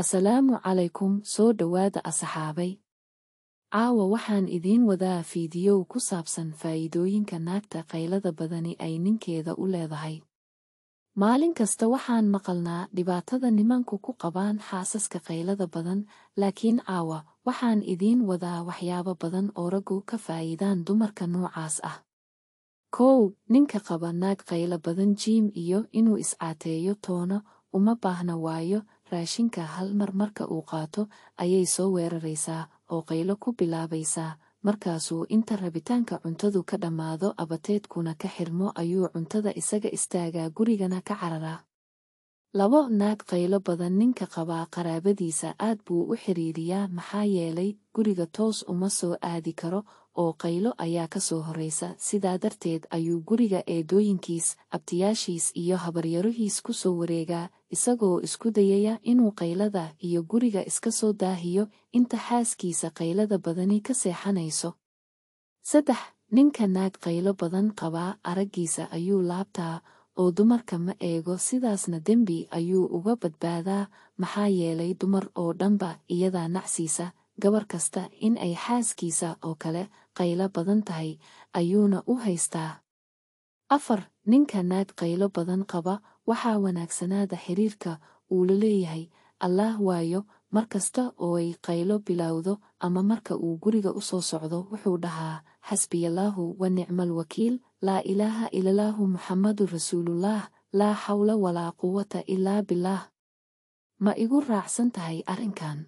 asalaamu calaykum soo dhowaada asxaabay caawa waxaan idiin wadaa fiidiyow ku saabsan faa'iidooyinka naagta qaylada badani ay ninkeeda u leedahay maalin kasta waxaan maqalnaa dhibaatada nimanku ku qabaan xaasaska qaylada badan laakiin caawa waxaan idiin wadaa waxyaabo badan oo raggu ka faa'iidaan dumarka noocaas ah kow ninka qaba naag qaylo badan jiim iyo inuu iscaateeyo toono uma baahna waayo raashinka hal mar marka uu qaato ayay soo weeraraysaa oo qaylo ku bilaabaysaa markaasuu inta rabitaanka cuntadu ka dhammaado abateedkuna ka xirmo ayuu cuntada isaga istaagaa gurigana ka cararaa labo naag qaylo badan ninka qabaa qaraabadiisa aad buu u xiriiriyaa maxaa yeelay guriga toos uma soo aadi karo oo qaylo ayaa ka soo horraysa sidaa darteed ayuu guriga eedooyinkiis abtiyaashiis iyo habaryarihiis ku soo wareegaa isagoo isku dayaya inuu qaylada iyo guriga iska soo daahiyo inta xaaskiisa qaylada badani ka seexanayso saddex ninka naag qaylo badan qabaa araggiisa ayuu laabtaa oo dumarka ma eego sidaasna dembi ayuu uga badbaadaa maxaa yeelay dumar oo dhanba iyadaa nacsiisa gabar kasta in ay xaaskiisa oo kale qaylo badan tahay ayuuna u haystaa afar ninka naag qaylo badan qaba waxaa wanaagsanaada xiriirka uu la leeyahay allaah waayo mar kasta oo ay qaylo bilowdo ama marka uu guriga u soo socdo wuxuu dhahaa xasbiyallaahu wa nicmal wakiil laa ilaaha ilalaahu muxammadu rasuulullaah laa xawla walaa quwata ilaa bilaah ma igu raacsan tahay arrinkan